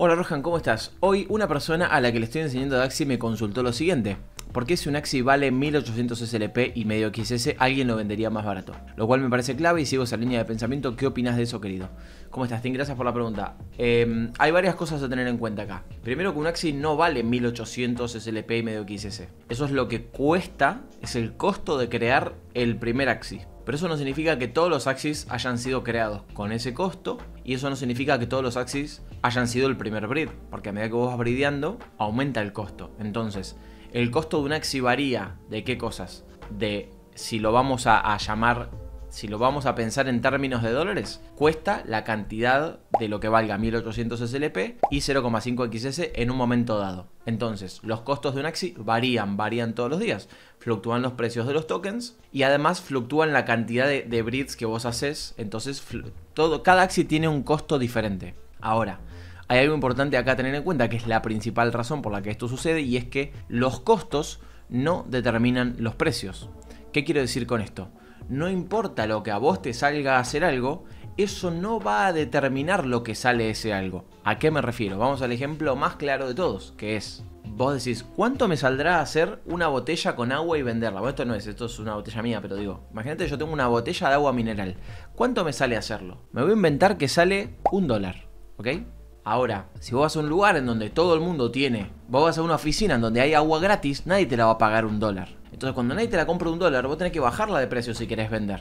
Hola Rojan, ¿cómo estás? Hoy una persona a la que le estoy enseñando Axi me consultó lo siguiente. ¿Por qué si un Axi vale 1800 SLP y medio XS, alguien lo vendería más barato? Lo cual me parece clave y sigo esa línea de pensamiento. ¿Qué opinas de eso, querido? ¿Cómo estás, Tim? Gracias por la pregunta. Em, hay varias cosas a tener en cuenta acá. Primero que un Axi no vale 1800 SLP y medio XS. Eso es lo que cuesta, es el costo de crear el primer Axi. Pero eso no significa que todos los Axis hayan sido creados con ese costo y eso no significa que todos los Axis hayan sido el primer breed, porque a medida que vos vas aumenta el costo. Entonces, el costo de un Axi varía de qué cosas, de si lo vamos a llamar si lo vamos a pensar en términos de dólares, cuesta la cantidad de lo que valga 1800 SLP y 0,5 XS en un momento dado. Entonces, los costos de un axi varían, varían todos los días. Fluctúan los precios de los tokens y además fluctúan la cantidad de, de que vos haces. Entonces, todo, cada axi tiene un costo diferente. Ahora, hay algo importante acá a tener en cuenta que es la principal razón por la que esto sucede y es que los costos no determinan los precios. ¿Qué quiero decir con esto? no importa lo que a vos te salga a hacer algo, eso no va a determinar lo que sale ese algo. ¿A qué me refiero? Vamos al ejemplo más claro de todos, que es, vos decís, ¿cuánto me saldrá hacer una botella con agua y venderla? Bueno, esto no es, esto es una botella mía, pero digo, imagínate yo tengo una botella de agua mineral. ¿Cuánto me sale hacerlo? Me voy a inventar que sale un dólar, ¿ok? Ahora, si vos vas a un lugar en donde todo el mundo tiene, vos vas a una oficina en donde hay agua gratis, nadie te la va a pagar un dólar. Entonces cuando nadie te la compra un dólar, vos tenés que bajarla de precio si querés vender.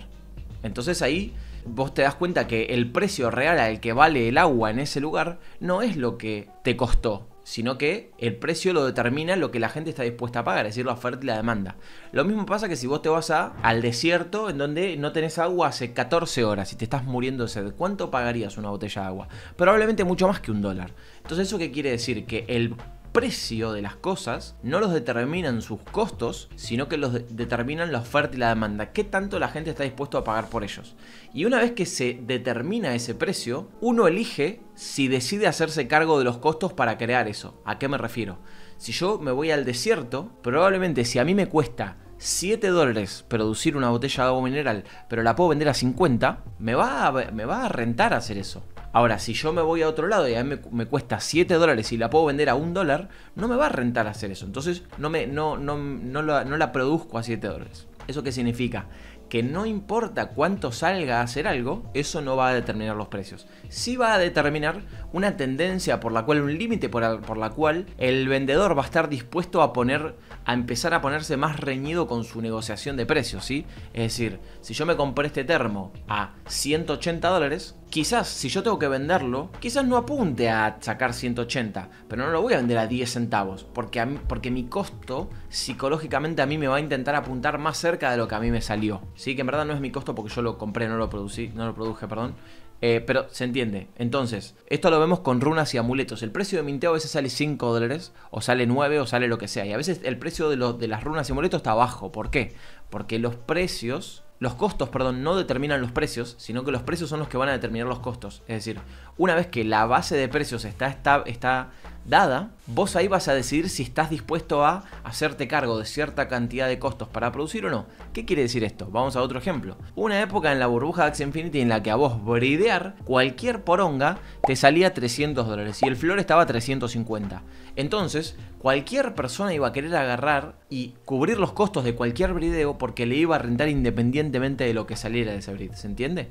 Entonces ahí vos te das cuenta que el precio real al que vale el agua en ese lugar no es lo que te costó, sino que el precio lo determina lo que la gente está dispuesta a pagar, es decir, la oferta y la demanda. Lo mismo pasa que si vos te vas a, al desierto en donde no tenés agua hace 14 horas y te estás muriendo de sed, ¿cuánto pagarías una botella de agua? Probablemente mucho más que un dólar. Entonces, ¿eso qué quiere decir? Que el precio de las cosas no los determinan sus costos, sino que los determinan la oferta y la demanda, qué tanto la gente está dispuesto a pagar por ellos. Y una vez que se determina ese precio, uno elige si decide hacerse cargo de los costos para crear eso. ¿A qué me refiero? Si yo me voy al desierto, probablemente si a mí me cuesta 7 dólares producir una botella de agua mineral, pero la puedo vender a 50, me va a rentar hacer eso. Ahora, si yo me voy a otro lado y a mí me, cuesta 7 dólares y la puedo vender a 1 dólar, no me va a rentar hacer eso. Entonces no, me, no, no, no, no la produzco a 7 dólares. ¿Eso qué significa? que no importa cuánto salga a hacer algo, eso no va a determinar los precios. Sí va a determinar una tendencia por la cual, un límite por, la cual el vendedor va a estar dispuesto a poner, a empezar a ponerse más reñido con su negociación de precios, ¿sí? Es decir, si yo me compré este termo a 180 dólares, quizás si yo tengo que venderlo, quizás no apunte a sacar 180, pero no lo voy a vender a 10 centavos, porque, porque mi costo psicológicamente a mí me va a intentar apuntar más cerca de lo que a mí me salió. ¿sí? que en verdad no es mi costo porque yo lo compré, no lo, producí, no lo produje, perdón. Eh, pero se entiende. Entonces, esto lo vemos con runas y amuletos. El precio de Minteo a veces sale 5 dólares, o sale 9, o sale lo que sea. Y a veces el precio de, de las runas y amuletos está bajo. ¿Por qué? Porque los precios los costos, perdón, no determinan los precios, sino que los precios son los que van a determinar los costos. Es decir, una vez que la base de precios está, está, está dada, vos ahí vas a decidir si estás dispuesto a hacerte cargo de cierta cantidad de costos para producir o no. ¿Qué quiere decir esto? Vamos a otro ejemplo. Una época en la burbuja de Axie Infinity en la que a vos bridear cualquier poronga te salía 300 dólares y el flor estaba 350. Entonces, cualquier persona iba a querer agarrar y cubrir los costos de cualquier brideo porque le iba a rentar independientemente de lo que saliera de ese bride. ¿Se entiende?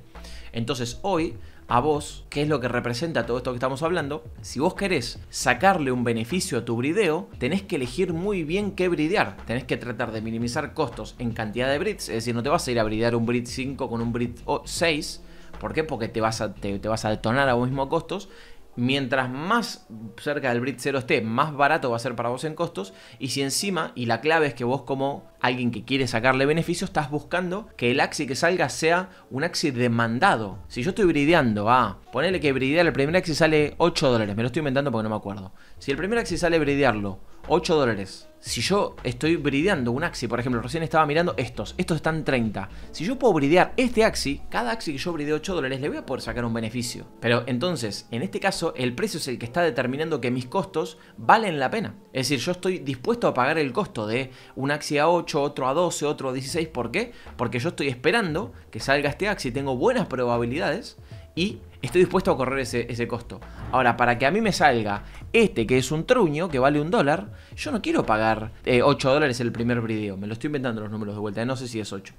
Entonces, hoy a vos qué es lo que representa todo esto que estamos hablando. Si vos querés sacarle un beneficio a tu brideo, tenés que elegir muy bien qué bridear. Tenés que tratar de minimizar costos en cantidad de brids, es decir, no te vas a ir a bridear un brid 5 con un brid 6. ¿Por qué? Porque te vas a, te, vas a detonar a vos mismo costos mientras más cerca del BRID 0 esté, más barato va a ser para vos en costos. Y si encima, y la clave es que vos como alguien que quiere sacarle beneficio, estás buscando que el axi que salga sea un axi demandado. Si yo estoy brideando a, ah, ponerle que bridear el primer axi sale 8 dólares, me lo estoy inventando porque no me acuerdo. Si el primer axi sale bridearlo 8 dólares si yo estoy brideando un axi, por ejemplo, recién estaba mirando estos, estos están 30. Si yo puedo bridear este axi, cada axi que yo bride 8 dólares le voy a poder sacar un beneficio. Pero entonces, en este caso, el precio es el que está determinando que mis costos valen la pena. Es decir, yo estoy dispuesto a pagar el costo de un axi a 8, otro a 12, otro a 16. ¿Por qué? Porque yo estoy esperando que salga este axi, tengo buenas probabilidades y estoy dispuesto a correr ese, costo. Ahora, para que a mí me salga este que es un truño, que vale un dólar, yo no quiero pagar 8 eh, dólares el primer brideo. Me lo estoy inventando los números de vuelta, eh, no sé si es 8.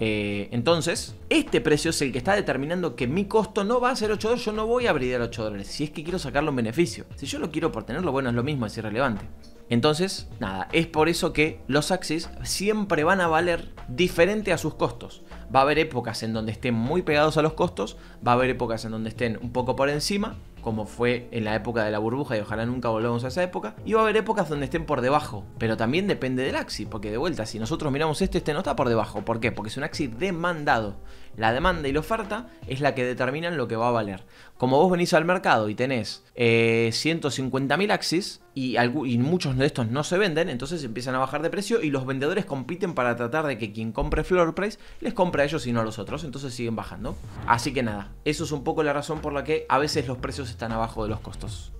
Eh, entonces, este precio es el que está determinando que mi costo no va a ser 8 dólares, yo no voy a bridear 8 dólares, si es que quiero sacarlo un beneficio. Si yo lo quiero por tenerlo, bueno, es lo mismo, es irrelevante. Entonces, nada, es por eso que los axis siempre van a valer diferente a sus costos. Va a haber épocas en donde estén muy pegados a los costos, va a haber épocas en donde estén un poco por encima, como fue en la época de la burbuja y ojalá nunca volvamos a esa época, y va a haber épocas donde estén por debajo, pero también depende del axis, porque de vuelta, si nosotros miramos este, este no está por debajo, ¿por qué? Porque es un axis demandado. La demanda y la oferta es la que determinan lo que va a valer. Como vos venís al mercado y tenés 150.000 eh, axis, y, y, muchos de estos no se venden, entonces empiezan a bajar de precio y los vendedores compiten para tratar de que quien compre floor price les compre a ellos y no a los otros, entonces siguen bajando. Así que nada, eso es un poco la razón por la que a veces los precios están abajo de los costos.